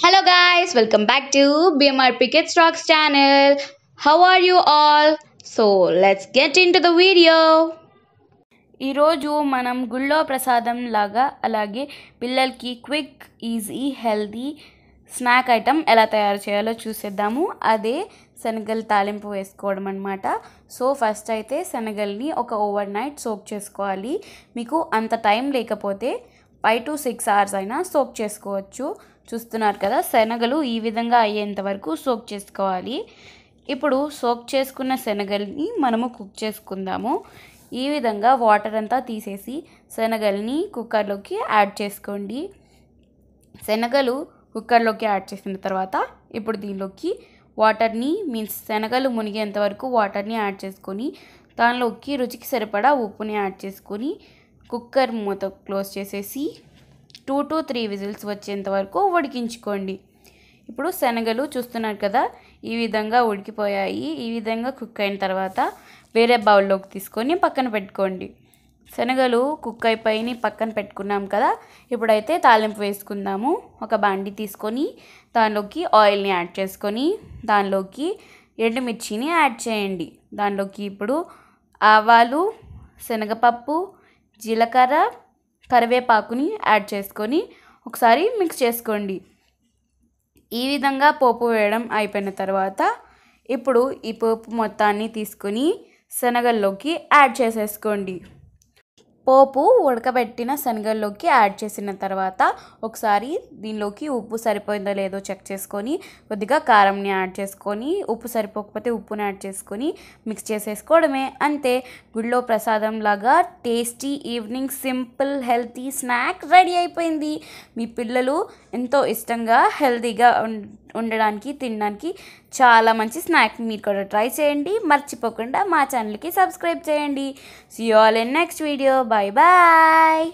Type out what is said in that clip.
hello guys welcome back to BMR picket stocks channel how are you all so let's get into the video వీడియో ఈరోజు మనం గుళ్ళో ప్రసాదం లాగా అలాగే పిల్లలకి quick easy healthy snack item ఎలా తయారు చేయాలో చూసేద్దాము అదే శనగలు తాలింపు వేసుకోవడం అనమాట సో ఫస్ట్ అయితే శనగల్ని ఒక ఓవర్ నైట్ సోక్ చేసుకోవాలి మీకు అంత టైం లేకపోతే ఫైవ్ టు సిక్స్ అవర్స్ అయినా సోక్ చేసుకోవచ్చు చూస్తున్నారు కదా శనగలు ఈ విధంగా అయ్యేంత వరకు సోక్ చేసుకోవాలి ఇప్పుడు సోక్ చేసుకున్న శనగల్ని మనము కుక్ చేసుకుందాము ఈ విధంగా వాటర్ అంతా తీసేసి శనగల్ని కుక్కర్లోకి యాడ్ చేసుకోండి శనగలు కుక్కర్లోకి యాడ్ చేసిన తర్వాత ఇప్పుడు దీనిలోకి వాటర్ని మీన్స్ శనగలు మునిగేంత వరకు వాటర్ని యాడ్ చేసుకొని దానిలోకి రుచికి సరిపడా ఉప్పుని యాడ్ చేసుకొని కుక్కర్ మూత క్లోజ్ చేసేసి టూ టు త్రీ విజిల్స్ వచ్చేంత వరకు ఉడికించుకోండి ఇప్పుడు శనగలు చూస్తున్నారు కదా ఈ విధంగా ఉడికిపోయాయి ఈ విధంగా కుక్ అయిన తర్వాత వేరే బౌల్లోకి తీసుకొని పక్కన పెట్టుకోండి శనగలు కుక్ అయిపోయి పక్కన పెట్టుకున్నాం కదా ఇప్పుడైతే తాలింపు వేసుకుందాము ఒక బాండి తీసుకొని దానిలోకి ఆయిల్ని యాడ్ చేసుకొని దానిలోకి ఎండుమిర్చిని యాడ్ చేయండి దానిలోకి ఇప్పుడు ఆవాలు శనగపప్పు జీలకర్ర కరివేపాకుని యాడ్ చేసుకొని ఒకసారి మిక్స్ చేసుకోండి ఈ విధంగా పోపు వేయడం అయిపోయిన తర్వాత ఇప్పుడు ఈ పోపు మొత్తాన్ని తీసుకొని శనగల్లోకి యాడ్ చేసేసుకోండి పోపు ఉడకబెట్టిన శనగల్లోకి యాడ్ చేసిన తర్వాత ఒకసారి దీనిలోకి ఉప్పు సరిపోయిందో లేదో చెక్ చేసుకొని కొద్దిగా కారంని యాడ్ చేసుకొని ఉప్పు సరిపోకపోతే ఉప్పుని యాడ్ చేసుకొని మిక్స్ చేసేసుకోవడమే అంతే గుడిలో ప్రసాదం లాగా tasty evening simple healthy snack ready అయిపోయింది మీ పిల్లలు ఎంతో ఇష్టంగా హెల్తీగా ఉండడానికి తినడానికి చాలా మంచి స్నాక్ మీరు కూడా ట్రై చేయండి మర్చిపోకుండా మా ఛానల్కి సబ్స్క్రైబ్ చేయండి see all in next video bye bye